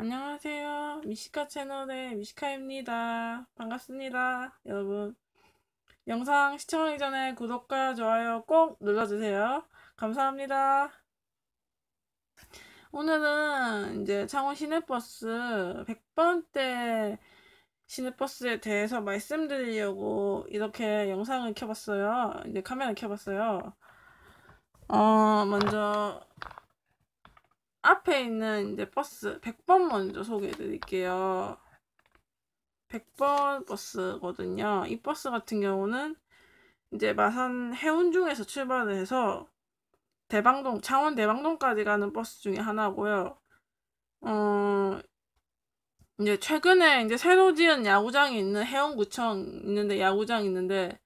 안녕하세요. 미시카 채널의 미시카입니다. 반갑습니다. 여러분. 영상 시청하기 전에 구독과 좋아요 꼭 눌러주세요. 감사합니다. 오늘은 이제 창원 시내버스 100번째 시내버스에 대해서 말씀드리려고 이렇게 영상을 켜봤어요. 이제 카메라 켜봤어요. 어, 먼저 앞에 있는 이제 버스 100번 먼저 소개해 드릴게요. 100번 버스거든요. 이 버스 같은 경우는 이제 마산 해운중에서 출발을 해서 대방동, 창원 대방동까지 가는 버스 중에 하나고요. 어, 이제 최근에 이제 새로 지은 야구장이 있는 해운구청 있는데 야구장 있는데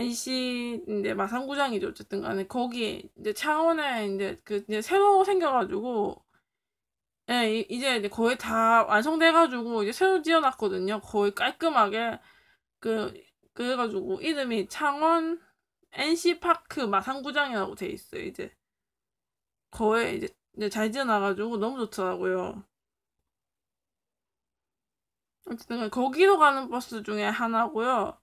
NC 이제 마산구장이죠 어쨌든 간에 거기 이제 창원에 이제 그 이제 새로 생겨가지고 예 이제 이제 거의 다 완성돼가지고 이제 새로 지어놨거든요 거의 깔끔하게 그 그래가지고 이름이 창원 NC 파크 마산구장이라고 돼 있어요 이제 거의 이제, 이제 잘 지어놔가지고 너무 좋더라고요. 어쨌든 거기로 가는 버스 중에 하나고요.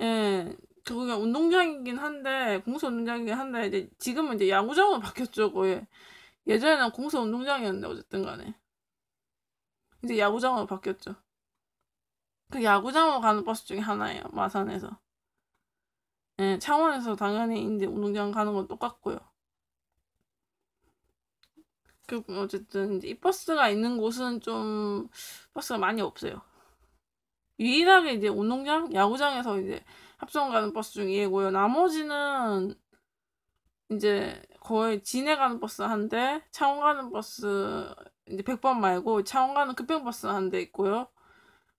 예, 그게 운동장이긴 한데 공사 운동장이긴 한데 이제 지금은 이제 야구장으로 바뀌었죠 거의 예전에는 공사 운동장이었는데 어쨌든 간에 이제 야구장으로 바뀌었죠 그 야구장으로 가는 버스 중에 하나예요 마산에서 예, 창원에서 당연히 이제 운동장 가는 건 똑같고요 그 어쨌든 이 버스가 있는 곳은 좀 버스가 많이 없어요 유일하게 이제 운동장, 야구장에서 이제 합성 가는 버스 중 2회고요. 나머지는 이제 거의 진해 가는 버스 한 대, 창원 가는 버스 이제 100번 말고 창원 가는 급행버스 한 대 있고요.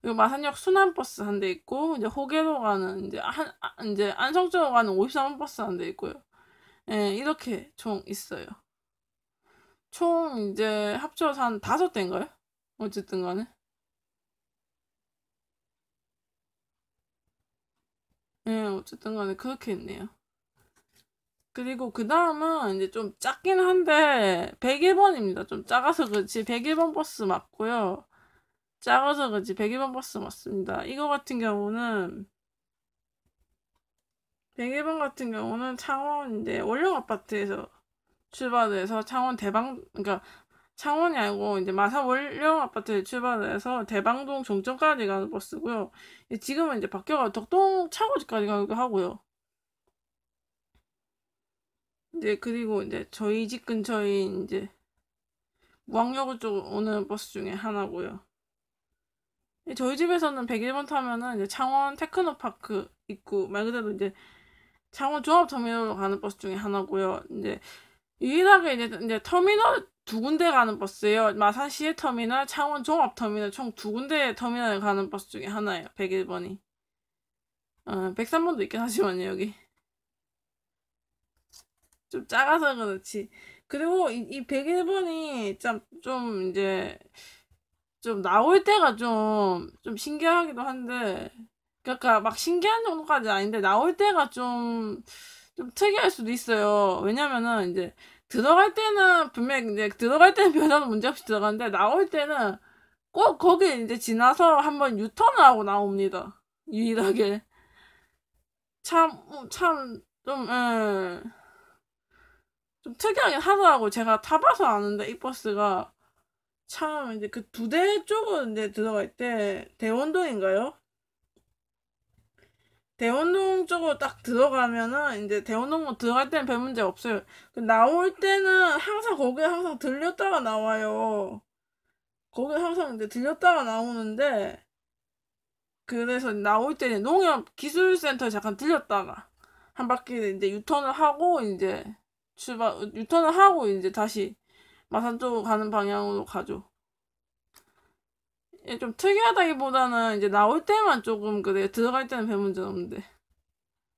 그리고 마산역 순환버스 한 대 있고 이제 호계로 가는 이제 한 이제 안성쪽으로 가는 53번 버스 한 대 있고요. 예, 이렇게 총 있어요. 총 이제 합쳐서 한 다섯 대인가요? 어쨌든 간에. 예, 어쨌든 간에 그렇게 했네요. 그리고 그 다음은 이제 좀 작긴 한데 101번입니다. 좀 작아서 그렇지 101번 버스 맞고요. 작아서 그렇지 101번 버스 맞습니다. 이거 같은 경우는 101번 같은 경우는 창원 이제 원령 아파트에서 출발해서 창원 대방 그러니까 창원이 아니고 이제 마사월령 아파트에 출발해서 대방동 종점까지 가는 버스고요. 지금은 이제 바뀌어가 덕동 차고지까지 가기도 하고요. 이제 그리고 이제 저희 집 근처에 이제 무학여고 쪽 오는 버스 중에 하나고요. 저희 집에서는 101번 타면은 이제 창원 테크노파크 있고 말 그대로 이제 창원 종합터미널로 가는 버스 중에 하나고요. 이제 유일하게 이제, 이제 터미널 두 군데 가는 버스예요. 마산 시의 터미널, 창원 종합 터미널 총 두 군데 터미널 가는 버스 중에 하나예요. 101번이. 어, 103번도 있긴 하지만 여기 좀 작아서 그렇지. 그리고 이, 이 101번이 참좀 이제 좀 나올 때가 좀 좀 신기하기도 한데 그러니까 막 신기한 정도까지 아닌데 나올 때가 좀 좀 특이할 수도 있어요. 왜냐면은 이제 들어갈 때는 분명히 이제 들어갈 때는 변화는 문제없이 들어갔는데 나올 때는 꼭 거기 이제 지나서 한번 유턴을 하고 나옵니다. 유일하게. 참, 참, 좀, 에, 예. 좀 특이하긴 하더라고. 제가 타봐서 아는데, 이 버스가. 참, 이제 그 두 대 쪽은 이제 들어갈 때, 대원동인가요? 대원동 쪽으로 딱 들어가면은 이제 대원동 뭐 들어갈 때는 별 문제 없어요. 그 나올 때는 항상 거기에 항상 들렸다가 나와요. 거기 항상 이제 들렸다가 나오는데 그래서 나올 때는 농협 기술센터에 잠깐 들렸다가 한 바퀴 이제 유턴을 하고 이제 출발 유턴을 하고 이제 다시 마산 쪽으로 가는 방향으로 가죠. 예, 좀 특이하다기보다는 이제 나올 때만 조금 그래요. 들어갈 때는 별문제 없는데.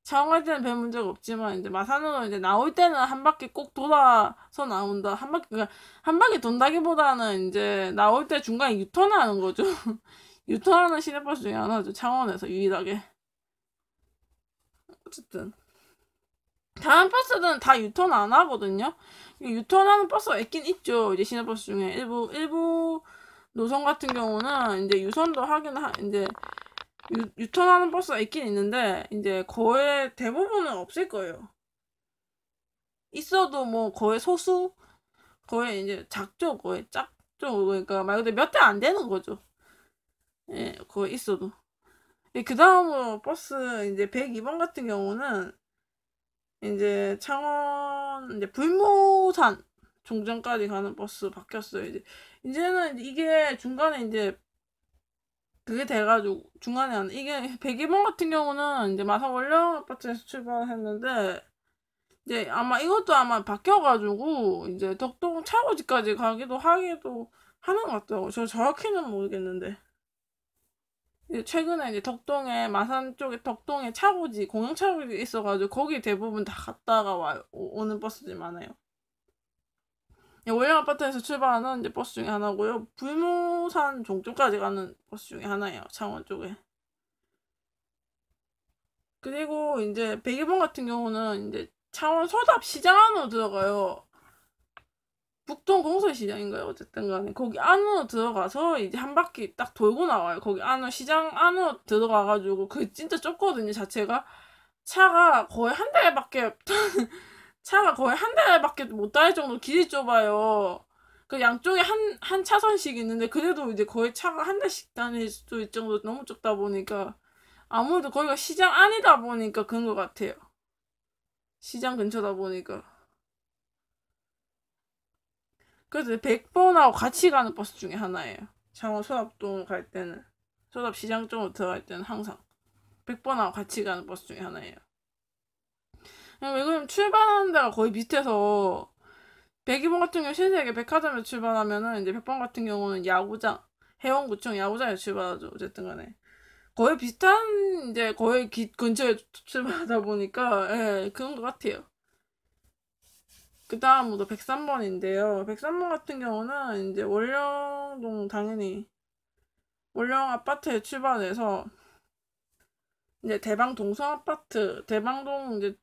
샤워할 때는 별 문제가 없지만 이제 마산으로 이제 나올 때는 한 바퀴 꼭 돌아서 나온다. 한 바퀴 그러니까 한 바퀴 돈다기보다는 이제 나올 때 중간에 유턴하는 거죠. 유턴하는 시내버스 중에 하나죠. 창원에서 유일하게. 어쨌든 다른 버스들은 다 유턴 안 하거든요. 유턴하는 버스가 있긴 있죠. 이제 시내버스 중에 일부 일부 노선 같은 경우는 이제 유선도 하긴 하, 이제 유, 유턴하는 버스가 있긴 있는데 이제 거의 대부분은 없을 거예요. 있어도 뭐 거의 소수 거의 이제 작죠 거의 작죠 그러니까 말 그대로 몇 대 안 되는 거죠. 예 거의 있어도 예, 그 다음으로 버스 이제 102번 같은 경우는 이제 창원 이제 불모산 종전까지 가는 버스 바뀌었어요. 이제 이제는 이게 중간에 이제 그게 돼가지고 중간에 안 이게 백이봉 같은 경우는 이제 마산 원령 아파트에서 출발했는데 이제 아마 이것도 아마 바뀌어가지고 이제 덕동 차고지까지 가기도 하기도 하는 것 같더라고 저 정확히는 모르겠는데 이제 최근에 이제 덕동에 마산 쪽에 덕동에 차고지 공영 차고지 있어가지고 거기 대부분 다 갔다가 와 오는 버스들 많아요. 예, 월영 아파트에서 출발하는 이제 버스 중에 하나고요. 불모산 종점까지 가는 버스 중에 하나예요. 창원 쪽에. 그리고 이제 101번 같은 경우는 이제 창원 서답 시장 안으로 들어가요. 북동 공설시장인가요? 어쨌든 간에. 거기 안으로 들어가서 이제 한 바퀴 딱 돌고 나와요. 거기 안으로, 시장 안으로 들어가가지고, 그 진짜 좁거든요, 자체가. 차가 거의 한 달밖에 차가 거의 한 달밖에 못달 정도 길이 좁아요. 그 양쪽에 한, 한 차선씩 있는데 그래도 이제 거의 차가 한 달씩 다닐 수도 있을 정도 너무 좁다 보니까 아무래도 거기가 시장 안이다 보니까 그런 것 같아요. 시장 근처다 보니까. 그래서 1 0 0번하고 같이 가는 버스 중에 하나예요. 창원 소답동 갈 때는 소답 시장 쪽으로 들어갈 때는 항상 1 0 0번하고 같이 가는 버스 중에 하나예요. 왜 그러면 출발하는 데가 거의 밑에서 102번 같은 경우 신세계 백화점에 출발하면은 이제 100번 같은 경우는 야구장 해원구청 야구장에 출발하죠 어쨌든 간에 거의 비슷한 이제 거의 기, 근처에 출발하다 보니까 예 그런 것 같아요 그 다음으로 103번인데요 103번 같은 경우는 이제 월령동 당연히 월령 아파트에 출발해서 이제 대방 동성 아파트 대방동 이제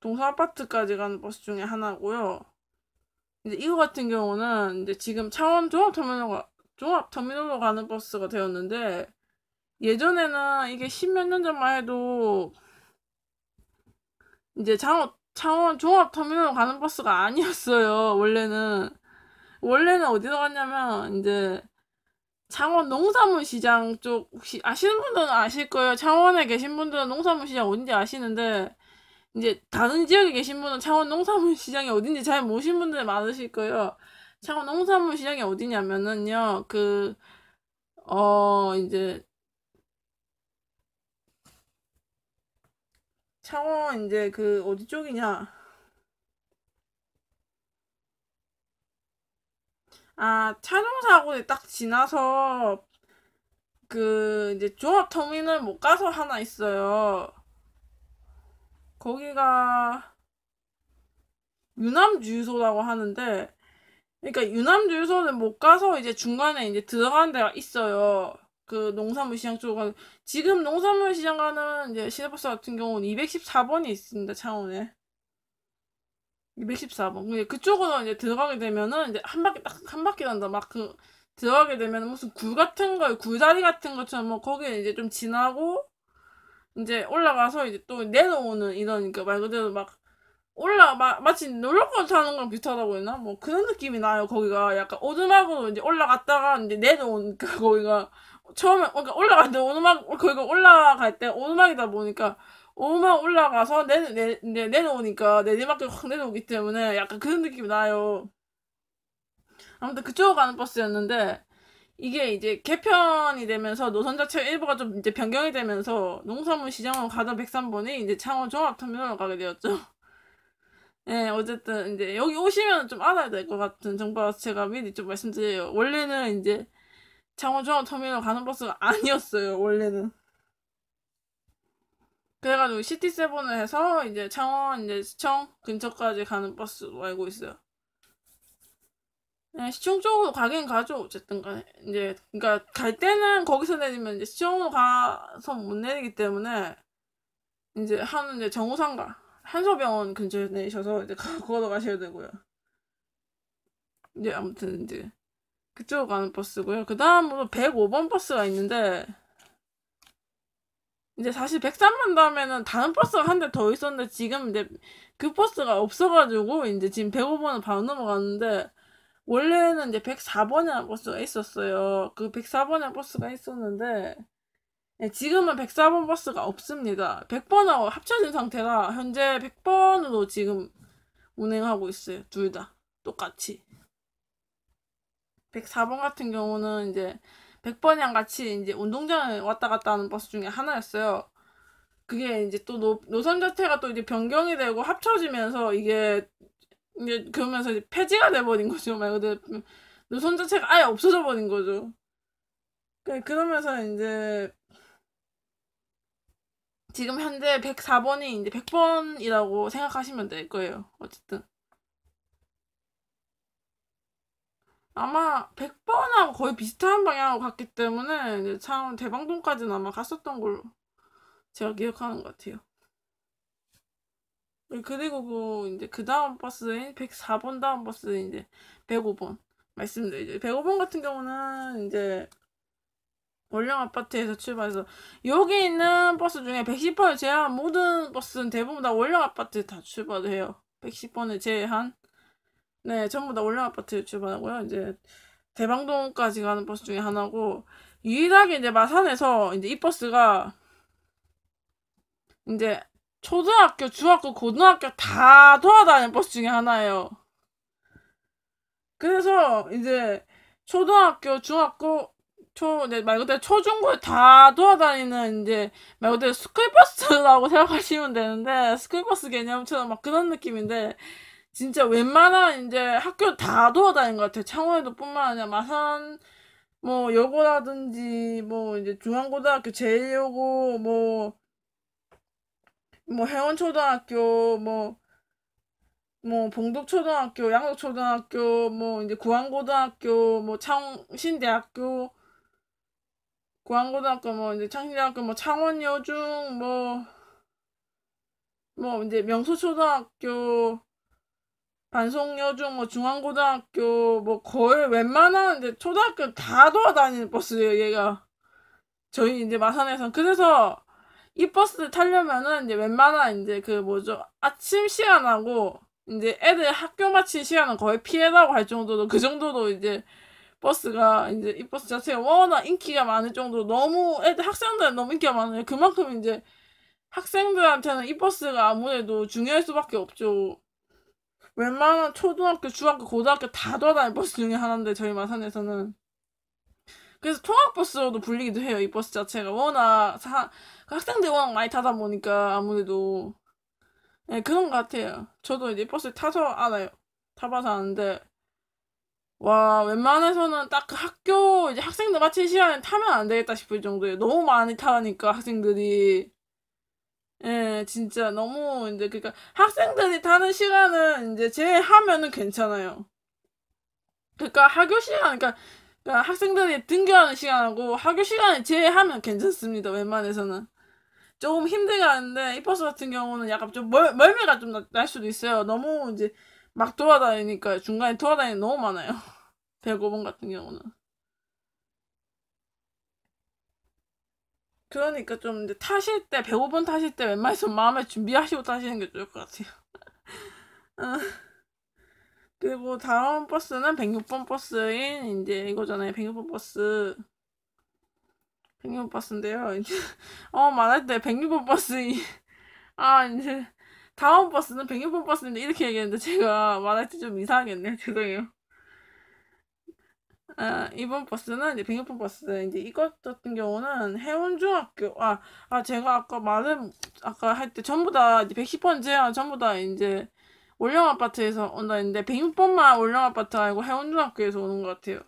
동산 아파트까지 가는 버스 중에 하나고요. 이제 이거 같은 경우는 이제 지금 창원 종합터미널과 종합터미널로 가는 버스가 되었는데 예전에는 이게 십몇 년 전만 해도 이제 창원, 창원 종합터미널로 가는 버스가 아니었어요. 원래는 원래는 어디로 갔냐면 이제 창원 농산물 시장 쪽 혹시 아시는 분들은 아실 거예요. 창원에 계신 분들은 농산물 시장 어딘지 아시는데 이제 다른 지역에 계신 분은 창원 농산물 시장이 어딘지 잘모르시 분들 많으실 거예요. 창원 농산물 시장이 어디냐면은요, 그, 어, 이제, 창원 이제 그 어디 쪽이냐. 아, 차종사고에 딱 지나서 그 이제 종합터미널 못 가서 하나 있어요. 거기가 유남 주유소라고 하는데 그러니까 유남 주유소는 못 가서 이제 중간에 이제 들어가는 데가 있어요. 그 농산물 시장 쪽은 지금 농산물 시장 가는 이제 시내버스 같은 경우는 214번이 있습니다. 창원에. 214번. 근데 그쪽으로 이제 들어가게 되면은 이제 한 바퀴 딱 한 바퀴 난다. 막그 들어가게 되면 무슨 굴 같은 거, 굴다리 같은 것처럼 뭐 거기에 이제 좀 지나고 이제 올라가서 이제 또 내려오는 이런 그말 그대로 막 올라 마, 마치 놀러코스 타는 거랑 비슷하다고 했나 뭐 그런 느낌이 나요 거기가 약간 오르막으로 이제 올라갔다가 이제 내려오니까 그 거기가 처음에 그러니까 올라갔는데 오르막 거기가 올라갈 때 오르막이다 보니까 오르막 올라가서 내려 내, 내, 내려오니까 내리막길 확 내려오기 때문에 약간 그런 느낌이 나요 아무튼 그쪽으로 가는 버스였는데 이게 이제 개편이 되면서 노선 자체 일부가 좀 이제 변경이 되면서 농산물 시장으로 가던 103번이 이제 창원 종합터미널로 가게 되었죠. 예, 네, 어쨌든 이제 여기 오시면 좀 알아야 될 것 같은 정보라서 제가 미리 좀 말씀드려요. 원래는 이제 창원 종합터미널 가는 버스가 아니었어요. 원래는. 그래가지고 시티 세븐을 해서 이제 창원 이제 시청 근처까지 가는 버스로 알고 있어요. 시청쪽으로 가긴 가죠. 어쨌든 간에. 이제, 그니까, 러갈 때는 거기서 내리면 이제 시청으로 가서 못 내리기 때문에, 이제 한, 이제 정우상가, 한서병원 근처에 내리셔서 이제 걸어 가셔야 되고요. 이제 아무튼 이제, 그쪽으로 가는 버스고요. 그 다음으로 105번 버스가 있는데, 이제 사실 1 0 3번 다음에는 다른 버스가 한 대 더 있었는데, 지금 이제 그 버스가 없어가지고, 이제 지금 105번을 바로 넘어갔는데, 원래는 이제 104번이라는 버스가 있었어요. 그 104번의 버스가 있었는데 예, 지금은 104번 버스가 없습니다. 100번하고 합쳐진 상태라 현재 100번으로 지금 운행하고 있어요. 둘 다. 똑같이. 104번 같은 경우는 이제 100번이랑 같이 이제 운동장을 왔다 갔다 하는 버스 중에 하나였어요. 그게 이제 또 노, 노선 자체가 또 이제 변경이 되고 합쳐지면서 이게 이제 그러면서 이제 폐지가 돼버린 거죠 말 그대로 노선 자체가 아예 없어져 버린 거죠. 그, 그러면서 이제 지금 현재 104번이 이제 100번이라고 생각하시면 될 거예요. 어쨌든. 아마 100번하고 거의 비슷한 방향으로 갔기 때문에 이제 참 대방동까지는 아마 갔었던 걸로 제가 기억하는 것 같아요. 네, 그리고 그 이제 그 다음 버스인 104번 다음 버스 이제 105번 말씀드리죠. 105번 같은 경우는 이제 월령 아파트에서 출발해서 여기 있는 버스 중에 110번을 제외한 모든 버스는 대부분 다 월령 아파트 에다출발 해요. 110번을 제외한 네 전부 다 월령 아파트 에 출발하고요. 이제 대방동까지 가는 버스 중에 하나고 유일하게 이제 마산에서 이제 이 버스가 이제 초등학교, 중학교, 고등학교 다 돌아다니는 버스 중에 하나예요. 그래서 이제 초등학교, 중학교, 초, 네, 말 그대로 초중고 다 돌아다니는 이제 말 그대로 스쿨버스라고 생각하시면 되는데 스쿨버스 개념처럼 막 그런 느낌인데 진짜 웬만한 이제 학교 다 돌아다닌 것 같아요. 창원에도 뿐만 아니라 마산 뭐 여고라든지 뭐 이제 중앙고등학교 제일여고 뭐뭐 해원초등학교 뭐 뭐 봉독초등학교, 양덕초등학교, 뭐 이제 구안고등학교, 뭐 창신대학교, 구안고등학교 뭐 이제 창신대학교 뭐 창원여중 뭐뭐 뭐 이제 명소초등학교 반송여중 뭐 중앙고등학교 뭐 거의 웬만한 이제 초등학교 다 돌아다니는 버스예요 얘가 저희 이제 마산에선 그래서 이 버스 를 타려면은 이제 웬만한 이제 그 뭐죠 아침 시간하고 이제 애들 학교 마친 시간은 거의 피해라고 할 정도로 그 정도로 이제 버스가 이제 이 버스 자체가 워낙 인기가 많을 정도로 너무 애들 학생들 너무 인기가 많아요. 그만큼 이제 학생들한테는 이 버스가 아무래도 중요할 수밖에 없죠. 웬만한 초등학교, 중학교, 고등학교 다 돌아다니는 버스 중에 하나인데 저희 마산에서는 그래서 통학버스로도 불리기도 해요. 이 버스 자체가 워낙 사, 그 학생들 워낙 많이 타다 보니까 아무래도 네, 그런 것 같아요. 저도 이제 버스 타서 알아요. 타봐서 아는데 와 웬만해서는 딱 그 학교 이제 학생들 마친 시간에 타면 안 되겠다 싶을 정도예요. 너무 많이 타니까 학생들이 예, 진짜 너무 이제 그니까 학생들이 타는 시간은 이제 제외하면은 괜찮아요. 그러니까 학교 시간 그러니까 그러니까 학생들이 등교하는 시간하고 학교 시간에 제외하면 괜찮습니다. 웬만해서는. 조금 힘들게 하는데 이 버스 같은 경우는 약간 좀 멀, 멀미가 좀 날 수도 있어요. 너무 이제 막 돌아다니니까 중간에 돌아다니는 너무 많아요. 105번 같은 경우는. 그러니까 좀 이제 타실 때 105번 타실 때 웬만해서 마음의 준비하시고 타시는 게 좋을 것 같아요. 아. 그리고 다음 버스는 106번 버스인 이제 이거잖아요. 106번 버스. 106번 버스인데요. 이제 어 말할 때 106번 버스인 아 이제 다음 버스는 106번 버스인데 이렇게 얘기했는데 제가 말할 때 좀 이상하겠네요. 죄송해요. 아, 이번 버스는 이제 106번 버스. 이제 이것 같은 경우는 해운중학교. 아, 아 제가 아까 말은 아까 할 때 전부 다 이제 110번째 전부 다 이제 올령 아파트에서 온다는데 106번만 올령 아파트 아니고 해운중학교에서 오는 것 같아요.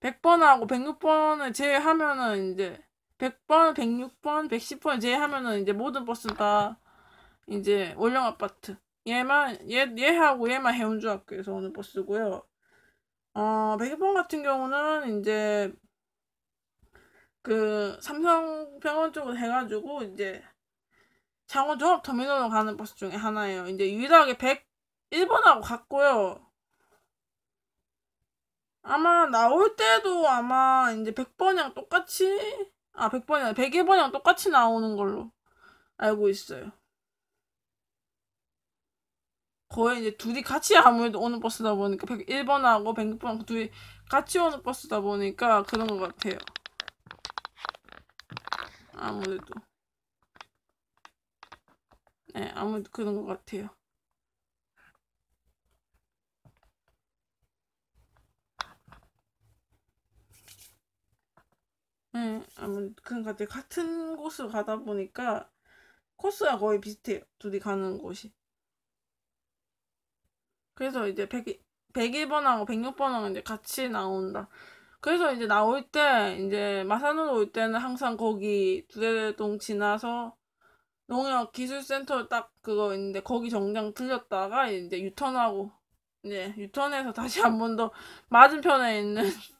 100번하고 106번을 제외하면은 이제 100번, 106번, 1 1 0번 제외하면은 이제 모든 버스 다 이제 월령 아파트 얘만 얘 얘하고 얘만 해운중학교에서 오는 버스고요. 어1 0 6번 같은 경우는 이제 그 삼성병원 쪽으로 해가지고 이제 창원 종합 터미널로 가는 버스 중에 하나예요. 이제 유일하게 101번하고 갔고요 아마 나올 때도 아마 이제 100번이랑 똑같이 아 100번이 아니라 101번이랑 똑같이 나오는 걸로 알고 있어요. 거의 이제 둘이 같이 아무래도 오는 버스다 보니까 101번하고 106번 둘이 같이 오는 버스다 보니까 그런 것 같아요. 아무래도. 네, 예, 아무도 그런 것 같아요. 네, 예, 아무튼 그런 것 같아요. 같은 곳을 가다 보니까 코스가 거의 비슷해요. 둘이 가는 곳이. 그래서 이제 100, 101번하고 106번하고 이제 같이 나온다. 그래서 이제 나올 때, 이제 마산으로 올 때는 항상 거기 두대동 지나서 농협 기술센터 딱 그거 있는데 거기 정장 틀렸다가 이제 유턴하고 이제 유턴해서 다시 한 번 더 맞은편에 있는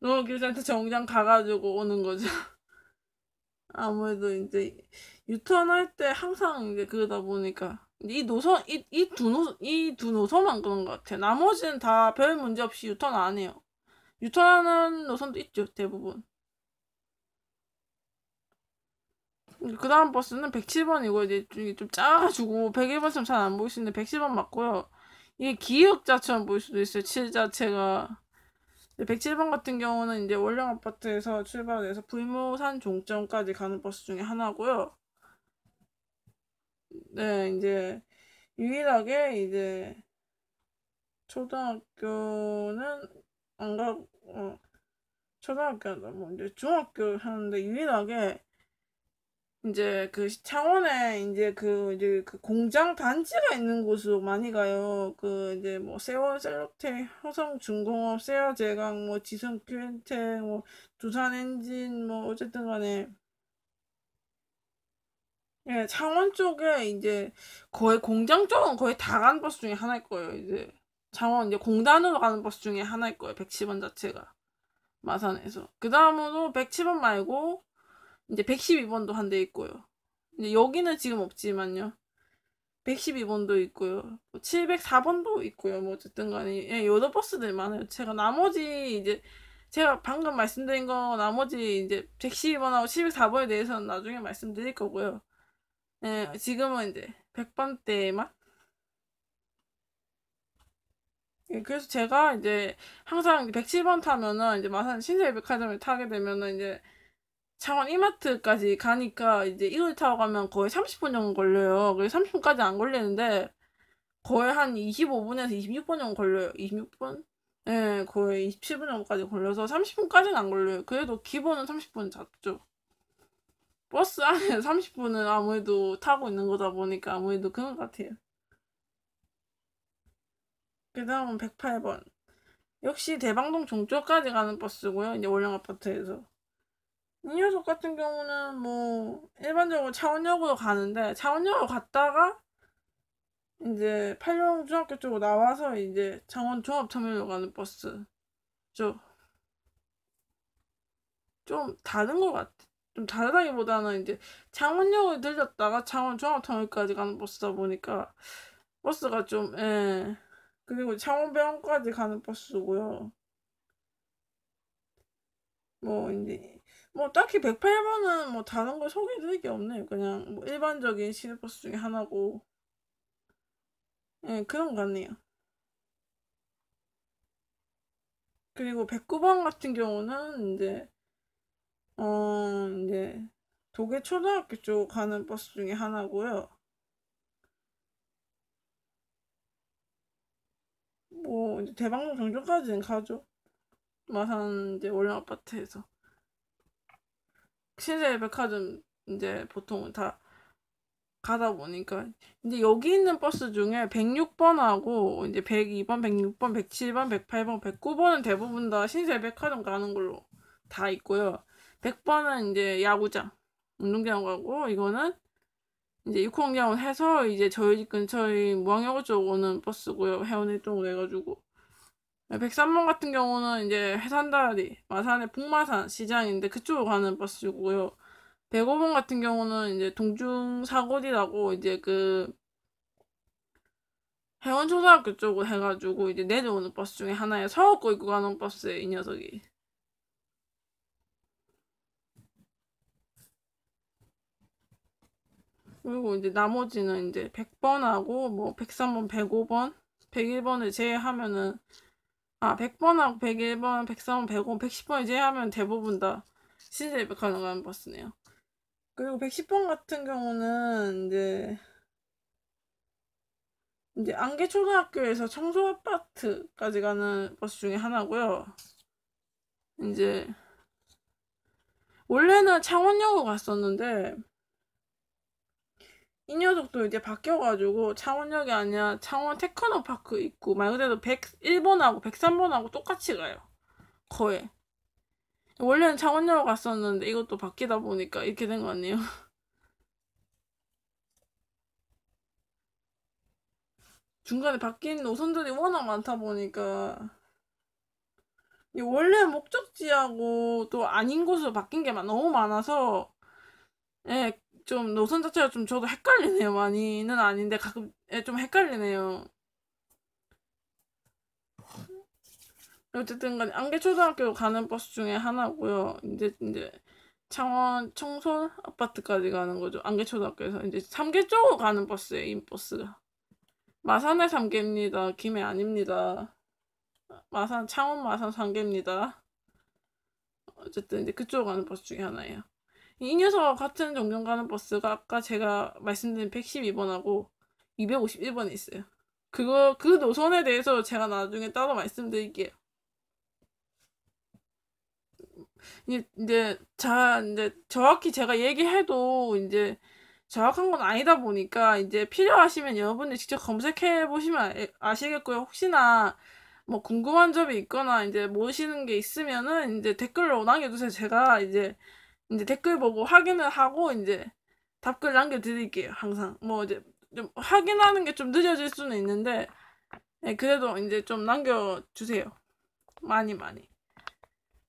농협 기술센터 정장 가가지고 오는 거죠. 아무래도 이제 유턴할 때 항상 이제 그러다 보니까 이 노선 이 이 두 노선 이 두 노선만 그런 것 같아요. 나머지는 다 별 문제 없이 유턴 안 해요. 유턴하는 노선도 있죠 대부분. 그 다음 버스는 107번 이거 이제 좀 작아가지고 101번처럼 잘안 보이시는데 1 0 7번 맞고요. 이게 기역자처럼 보일 수도 있어요. 칠 자체가. 107번 같은 경우는 이제 월령 아파트에서 출발해서 불모산 종점까지 가는 버스 중에 하나고요. 네, 이제 유일하게 이제 초등학교는 안 가고 어, 초등학교 아니라 뭐 이제 중학교 하는데 유일하게 이제 그 창원에 이제 그 이제 그 공장 단지가 있는 곳으로 많이 가요. 그 이제 뭐 세월 셀로텍, 허성 중공업, 세어 제강, 뭐 지성 큐엔텍, 뭐 두산 엔진, 뭐 어쨌든 간에 예 창원 쪽에 이제 거의 공장 쪽은 거의 다 간 버스 중에 하나일 거예요. 이제 창원 이제 공단으로 가는 버스 중에 하나일 거예요. 110원 자체가 마산에서 그 다음으로 110원 말고 이제 112번도 한 대 있고요. 이제 여기는 지금 없지만요. 112번도 있고요. 704번도 뭐 있고요. 뭐 어쨌든 간에 예, 여러 버스들 많아요. 제가 나머지 이제 제가 방금 말씀드린 거 나머지 이제 112번하고 704번에 대해서는 나중에 말씀드릴 거고요. 예, 아. 지금은 이제 100번대만 예, 그래서 제가 이제 항상 107번 타면은 이제 마산 신세백화점을 타게 되면은 이제 창원 이마트까지 가니까 이제 이걸 타고 가면 거의 30분 정도 걸려요. 그래서 30분까지 안 걸리는데 거의 한 25분에서 26분 정도 걸려요. 26분? 예, 네, 거의 27분 정도까지 걸려서 30분까지는 안 걸려요. 그래도 기본은 30분 잡죠. 버스 안에 30분은 아무래도 타고 있는 거다 보니까 아무래도 그런 것 같아요. 그 다음은 108번. 역시 대방동 종쪽까지 가는 버스고요. 이제 월령 아파트에서. 이 녀석 같은 경우는 뭐 일반적으로 차원역으로 가는데 차원역으로 갔다가 이제 팔룡 중학교 쪽으로 나와서 이제 창원 종합터미널로 가는 버스 좀, 좀 다른 것 같아 좀 다르다기보다는 이제 창원역을 들렸다가 창원 종합터미널까지 가는 버스다 보니까 버스가 좀 예. 그리고 창원병원까지 가는 버스고요 뭐 이제 뭐 딱히 108번은 뭐 다른 걸 소개드릴 게 없네요. 그냥 뭐 일반적인 시내버스 중에 하나고 예, 네, 그런 것 같네요. 그리고 109번 같은 경우는 이제 어 이제 도계 초등학교 쪽 가는 버스 중에 하나고요. 뭐 이제 대방동 정점까지는 가죠. 마산 이제 원래 아파트에서. 신세계 백화점 이제 보통 다 가다 보니까 이제 여기 있는 버스 중에 106번하고 이제 102번, 106번, 107번, 108번, 109번은 대부분 다 신세 백화점 가는 걸로 다 있고요. 100번은 이제 야구장, 운동장 가고 이거는 이제 육호공장을 해서 이제 저희 집 근처인 무항여고 쪽 오는 버스고요. 회원 일동으로 해가지고 네, 백산번 같은 경우는 이제 해산다리, 마산의 북마산 시장인데 그쪽으로 가는 버스고요. 백오번 같은 경우는 이제 동중사거리라고 이제 그 해원초등학교 쪽으로 해가지고 이제 내려오는 버스 중에 하나에 서울 끌고 가는 버스에 이 녀석이. 그리고 이제 나머지는 이제 100번하고 뭐 103번, 105번, 101번을 제외하면은 아 100번하고 101번, 103번, 105번, 110번 이제 하면 대부분 다 신세 가능한 버스네요. 그리고 110번 같은 경우는 이제 이제 안개 초등학교에서 청소 아파트까지 가는 버스 중에 하나고요. 이제 원래는 창원역으로 갔었는데 이 녀석도 이제 바뀌어가지고 창원역이 아니라 창원 테크노파크 있고 말 그대로 101번하고 103번하고 똑같이 가요. 거의. 원래는 창원역으로 갔었는데 이것도 바뀌다 보니까 이렇게 된 거 아니에요? 중간에 바뀐 노선들이 워낙 많다 보니까 원래 목적지하고 또 아닌 곳으로 바뀐 게 너무 많아서 예, 좀 노선 자체가 좀 저도 헷갈리네요. 많이는 아닌데 가끔 예, 좀 헷갈리네요. 어쨌든 간에 안개초등학교 가는 버스 중에 하나고요. 이제 이제 창원 청소 아파트까지 가는 거죠. 안개초등학교에서 이제 삼계 쪽으로 가는 버스예요. 이 버스가 마산의 삼계입니다. 김해 아닙니다. 마산 창원 마산 삼계입니다. 어쨌든 이제 그쪽으로 가는 버스 중에 하나예요. 이 녀석 같은 종경 가는 버스가 아까 제가 말씀드린 112번하고 251번에 있어요. 그거 그 노선에 대해서 제가 나중에 따로 말씀드릴게요. 이제, 이제 자 이제 정확히 제가 얘기해도 이제 정확한 건 아니다 보니까 이제 필요하시면 여러분들 직접 검색해 보시면 아, 예, 아시겠고요. 혹시나 뭐 궁금한 점이 있거나 이제 모르시는 게 있으면은 이제 댓글로 남겨주세요. 제가 이제 이제 댓글 보고 확인을 하고 이제 답글 남겨드릴게요. 항상 뭐 이제 좀 확인하는 게 좀 늦어질 수는 있는데 네, 그래도 이제 좀 남겨주세요. 많이 많이.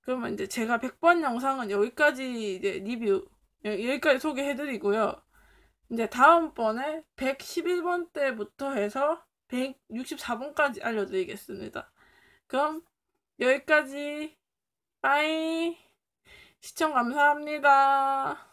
그러면 이제 제가 100번 영상은 여기까지 이제 리뷰 여기까지 소개해드리고요. 이제 다음번에 111번 때부터 해서 164번까지 알려드리겠습니다. 그럼 여기까지 빠이 시청 감사합니다.